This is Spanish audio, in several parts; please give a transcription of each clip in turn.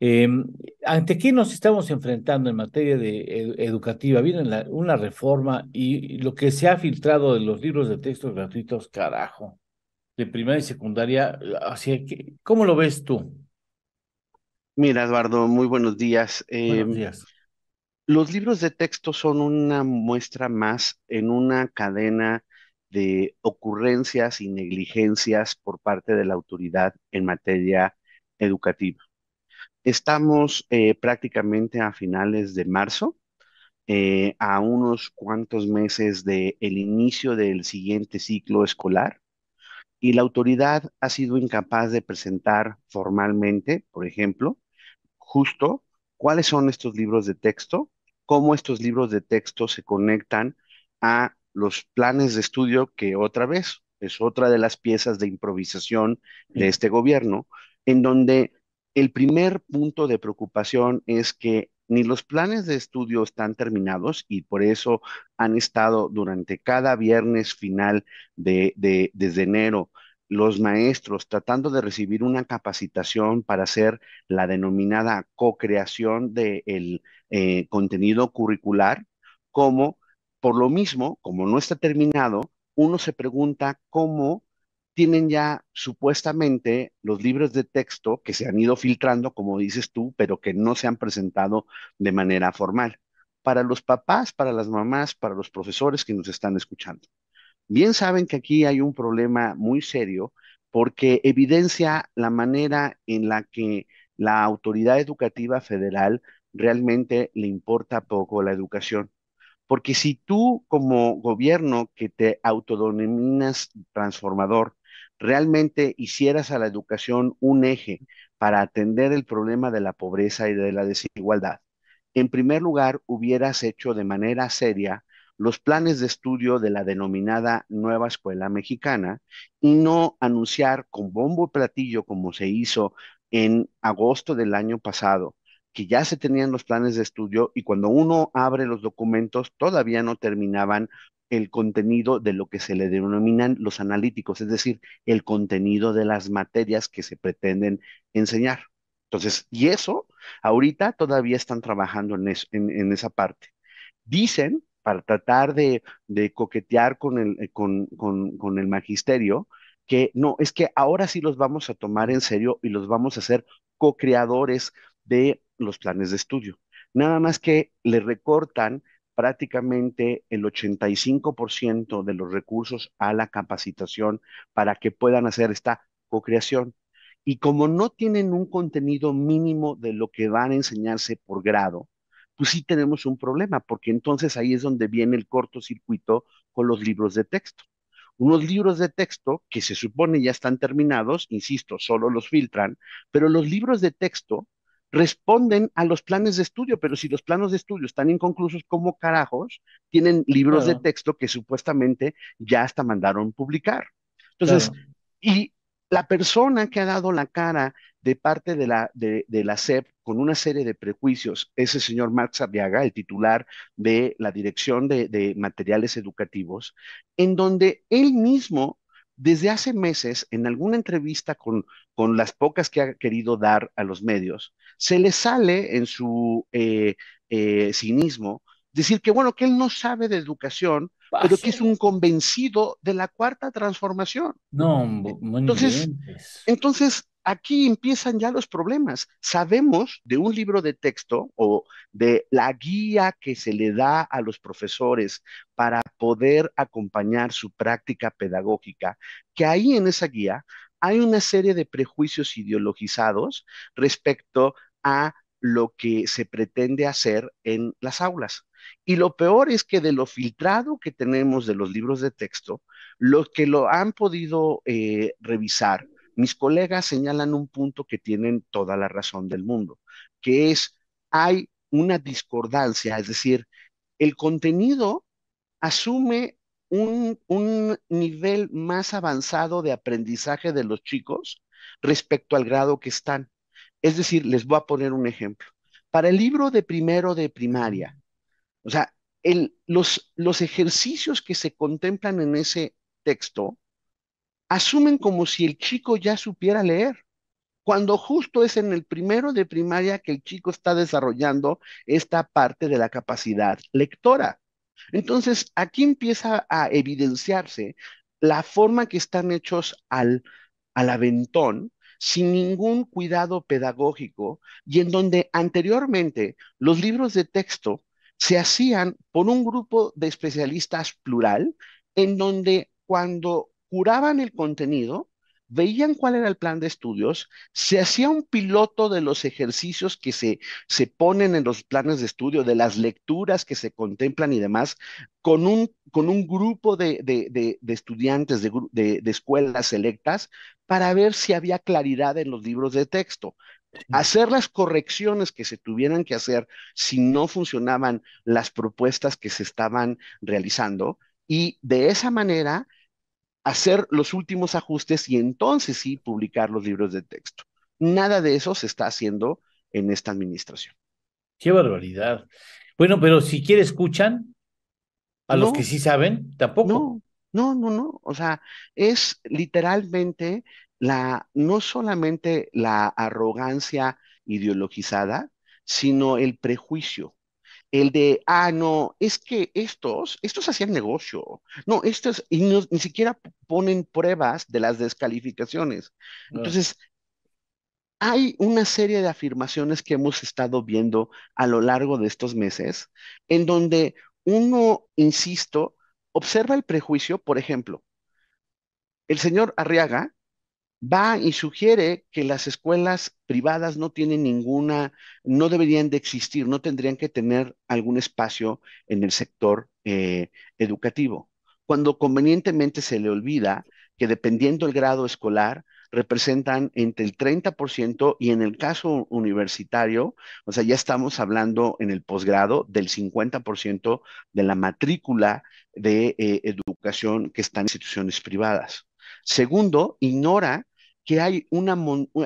Em, ¿Ante qué nos estamos enfrentando en materia de educativa? Viene una reforma y, lo que se ha filtrado de los libros de texto gratuitos, carajo, de primaria y secundaria, así que, ¿cómo lo ves tú? Mira, Eduardo, muy buenos días. buenos em, días. Los libros de texto son una muestra más en una cadena de ocurrencias y negligencias por parte de la autoridad en materia educativa. Estamos eh, prácticamente a finales de marzo, eh, a unos cuantos meses del el inicio del siguiente ciclo escolar, y la autoridad ha sido incapaz de presentar formalmente, por ejemplo, justo cuáles son estos libros de texto, cómo estos libros de texto se conectan a los planes de estudio que otra vez es otra de las piezas de improvisación de este gobierno, en donde el primer punto de preocupación es que ni los planes de estudio están terminados y por eso han estado durante cada viernes final de, desde enero los maestros tratando de recibir una capacitación para hacer la denominada co-creación del eh, contenido curricular, como por lo mismo, como no está terminado, uno se pregunta cómo tienen ya supuestamente los libros de texto que se han ido filtrando, como dices tú, pero que no se han presentado de manera formal. Para los papás, para las mamás, para los profesores que nos están escuchando. Bien saben que aquí hay un problema muy serio porque evidencia la manera en la que la autoridad educativa federal realmente le importa poco la educación. Porque si tú como gobierno que te autodenominas transformador realmente hicieras a la educación un eje para atender el problema de la pobreza y de la desigualdad, en primer lugar hubieras hecho de manera seria los planes de estudio de la denominada Nueva Escuela Mexicana y no anunciar con bombo y platillo como se hizo en agosto del año pasado, que ya se tenían los planes de estudio y cuando uno abre los documentos todavía no terminaban el contenido de lo que se le denominan los analíticos, es decir, el contenido de las materias que se pretenden enseñar. Entonces, y eso, ahorita todavía están trabajando en, en, esa parte. Dicen, para tratar de, coquetear con el, eh, el magisterio, que no, es que ahora sí los vamos a tomar en serio y los vamos a hacer co-creadores de los planes de estudio. Nada más que le recortan prácticamente el 85% de los recursos a la capacitación para que puedan hacer esta co-creación. Y como no tienen un contenido mínimo de lo que van a enseñarse por grado, pues sí tenemos un problema, porque entonces ahí es donde viene el cortocircuito con los libros de texto. Unos libros de texto que se supone ya están terminados, insisto, solo los filtran, pero los libros de texto responden a los planes de estudio, pero si los planos de estudio están inconclusos, como carajos tienen libros de texto que supuestamente ya hasta mandaron publicar? Entonces, y la persona que ha dado la cara de parte de la, de, la CEP con una serie de prejuicios, ese señor Max Sabiaga, el titular de la Dirección de Materiales Educativos, en donde él mismo desde hace meses, en alguna entrevista con, con las pocas que ha querido dar a los medios, se le sale en su eh, eh, cinismo decir que, bueno, que él no sabe de educación, pero que es un convencido de la cuarta transformación. No, entonces, pues. entonces aquí empiezan ya los problemas. Sabemos de un libro de texto o de la guía que se le da a los profesores para poder acompañar su práctica pedagógica, que ahí en esa guía hay una serie de prejuicios ideologizados respecto a lo que se pretende hacer en las aulas. Y lo peor es que de lo filtrado que tenemos de los libros de texto, los que lo han podido eh, revisar mis colegas señalan un punto que tienen toda la razón del mundo, que es, hay una discordancia, es decir, el contenido asume un, nivel más avanzado de aprendizaje de los chicos respecto al grado que están. Es decir, les voy a poner un ejemplo. Para el libro de primero de primaria, o sea, los, los ejercicios que se contemplan en ese texto asumen como si el chico ya supiera leer, cuando justo es en el primero de primaria que el chico está desarrollando esta parte de la capacidad lectora. Entonces, aquí empieza a evidenciarse la forma que están hechos al, al aventón, sin ningún cuidado pedagógico, y en donde anteriormente los libros de texto se hacían por un grupo de especialistas plural, en donde cuando curaban el contenido, veían cuál era el plan de estudios, se hacía un piloto de los ejercicios que se, se ponen en los planes de estudio, de las lecturas que se contemplan y demás, con un, con un grupo de, de, de, de estudiantes de, escuelas selectas para ver si había claridad en los libros de texto. Hacer las correcciones que se tuvieran que hacer si no funcionaban las propuestas que se estaban realizando y de esa manera hacer los últimos ajustes y entonces sí publicar los libros de texto. Nada de eso se está haciendo en esta administración. Qué barbaridad. Bueno, pero si quiere escuchan a los que sí saben, tampoco. No, no, no, no. O sea, es literalmente la, no solamente la arrogancia ideologizada, sino el prejuicio el de, ah, no, es que estos, estos hacían negocio, no, estos, y ni siquiera ponen pruebas de las descalificaciones. Entonces, hay una serie de afirmaciones que hemos estado viendo a lo largo de estos meses, en donde uno, insisto, observa el prejuicio, por ejemplo, el señor Arriaga va y sugiere que las escuelas privadas no tienen ninguna, no deberían de existir, no tendrían que tener algún espacio en el sector eh, educativo, cuando convenientemente se le olvida que dependiendo el grado escolar, representan entre el 30% y en el caso universitario, o sea, ya estamos hablando en el posgrado del 50% de la matrícula de eh, educación que están en instituciones privadas. Segundo, ignora que hay una,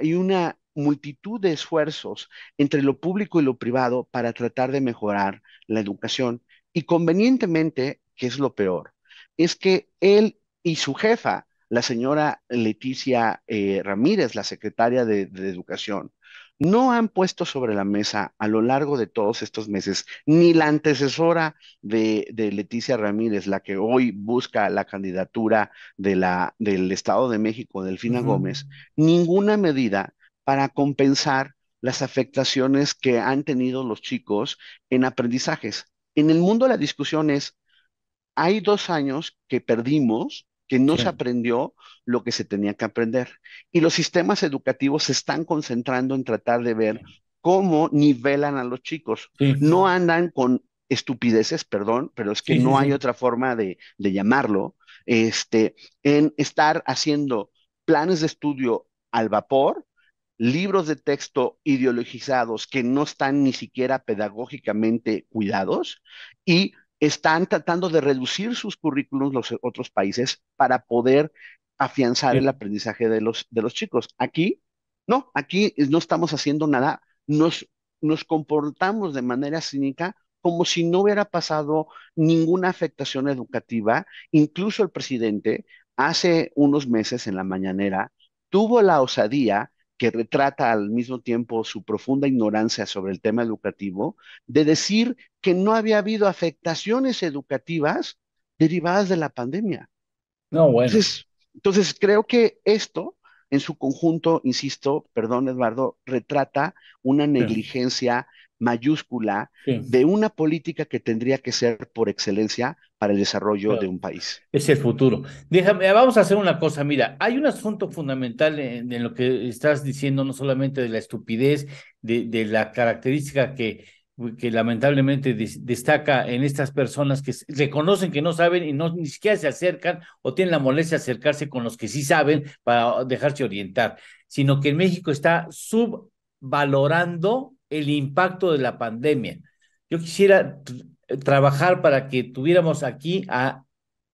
una multitud de esfuerzos entre lo público y lo privado para tratar de mejorar la educación. Y convenientemente, que es lo peor, es que él y su jefa, la señora Leticia eh, Ramírez, la secretaria de Educación, no han puesto sobre la mesa a lo largo de todos estos meses ni la antecesora de, Leticia Ramírez, la que hoy busca la candidatura del Estado de México, Delfina Gómez, ninguna medida para compensar las afectaciones que han tenido los chicos en aprendizajes. En el mundo la discusión es, hay dos años que perdimos que no se aprendió lo que se tenía que aprender. Y los sistemas educativos se están concentrando en tratar de ver cómo nivelan a los chicos. No andan con estupideces, perdón, pero es que no hay otra forma de, de llamarlo, este, en estar haciendo planes de estudio al vapor, libros de texto ideologizados que no están ni siquiera pedagógicamente cuidados y están tratando de reducir sus currículums los otros países para poder afianzar el aprendizaje de los, de los chicos. Aquí, no, aquí no estamos haciendo nada, nos, nos comportamos de manera cínica como si no hubiera pasado ninguna afectación educativa. Incluso el presidente hace unos meses en la mañanera tuvo la osadía que retrata al mismo tiempo su profunda ignorancia sobre el tema educativo, de decir que no había habido afectaciones educativas derivadas de la pandemia. No, bueno. Entonces, creo que esto, en su conjunto, insisto, perdón Eduardo, retrata una negligencia mayúscula de una política que tendría que ser por excelencia para el desarrollo de un país. Es el futuro. Déjame, vamos a hacer una cosa, mira, hay un asunto fundamental en, lo que estás diciendo, no solamente de la estupidez, de, de la característica que, que lamentablemente destaca en estas personas que reconocen que no saben y no ni siquiera se acercan o tienen la molestia de acercarse con los que sí saben para dejarse orientar, sino que en México está subvalorando el impacto de la pandemia. Yo quisiera trabajar para que tuviéramos aquí a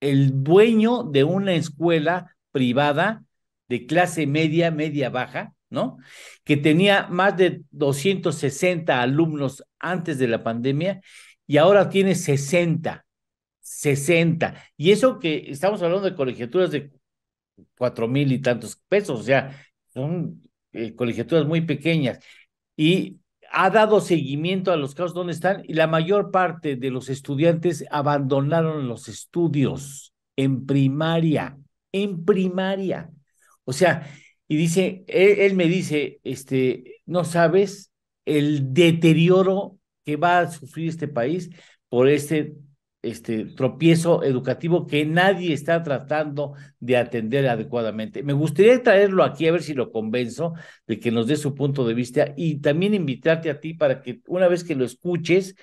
el dueño de una escuela privada de clase media, media baja, ¿no? Que tenía más de 260 alumnos antes de la pandemia y ahora tiene 60, 60. Y eso que estamos hablando de colegiaturas de cuatro mil y tantos pesos, o sea, son eh, colegiaturas muy pequeñas. Y ha dado seguimiento a los casos donde están y la mayor parte de los estudiantes abandonaron los estudios en primaria, en primaria. O sea, y dice, e, él, me dice, este, no sabes el deterioro que va a sufrir este país por este este tropiezo educativo que nadie está tratando de atender adecuadamente. Me gustaría traerlo aquí a ver si lo convenzo de que nos dé su punto de vista y también invitarte a ti para que una vez que lo escuches,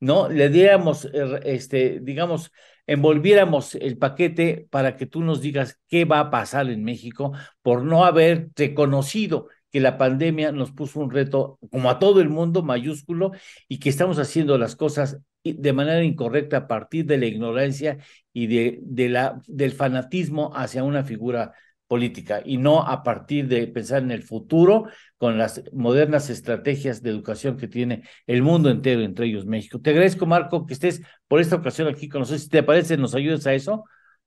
¿no? Le diéramos, eh, este, digamos, envolviéramos el paquete para que tú nos digas qué va a pasar en México por no haber reconocido que la pandemia nos puso un reto, como a todo el mundo, mayúsculo, y que estamos haciendo las cosas de manera incorrecta a partir de la ignorancia y de, la, del fanatismo hacia una figura política y no a partir de pensar en el futuro con las modernas estrategias de educación que tiene el mundo entero, entre ellos México. Te agradezco, Marco, que estés por esta ocasión aquí con nosotros. Si te parece, nos ayudes a eso.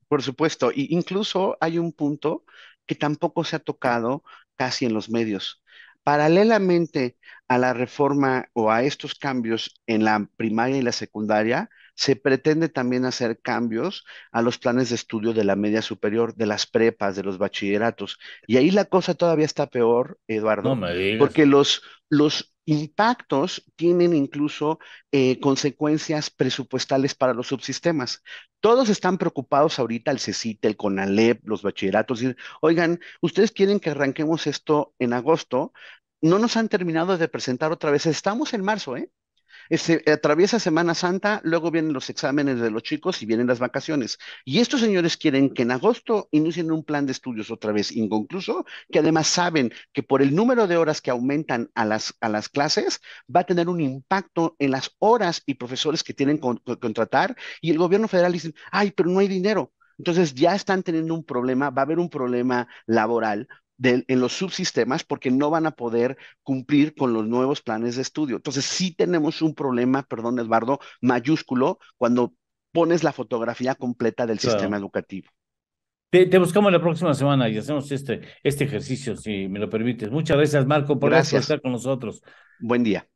Por supuesto, y incluso hay un punto que tampoco se ha tocado casi en los medios, Paralelamente a la reforma o a estos cambios en la primaria y la secundaria, se pretende también hacer cambios a los planes de estudio de la media superior, de las prepas, de los bachilleratos. Y ahí la cosa todavía está peor, Eduardo, no me digas. porque los, los impactos tienen incluso eh, consecuencias presupuestales para los subsistemas. Todos están preocupados ahorita, el CECIT, el CONALEP, los bachilleratos, y oigan, ustedes quieren que arranquemos esto en agosto, no nos han terminado de presentar otra vez, estamos en marzo, ¿eh? Se atraviesa Semana Santa, luego vienen los exámenes de los chicos y vienen las vacaciones. Y estos señores quieren que en agosto inicien un plan de estudios otra vez inconcluso, que además saben que por el número de horas que aumentan a las, a las clases, va a tener un impacto en las horas y profesores que tienen que contratar. Y el gobierno federal dice, ay, pero no hay dinero. Entonces ya están teniendo un problema, va a haber un problema laboral en los subsistemas porque no van a poder cumplir con los nuevos planes de estudio. Entonces, sí tenemos un problema, perdón, Eduardo, mayúsculo cuando pones la fotografía completa del sistema educativo. Te, buscamos la próxima semana y hacemos este, este ejercicio, si me lo permites. Muchas gracias, Marco, por estar con nosotros. Buen día.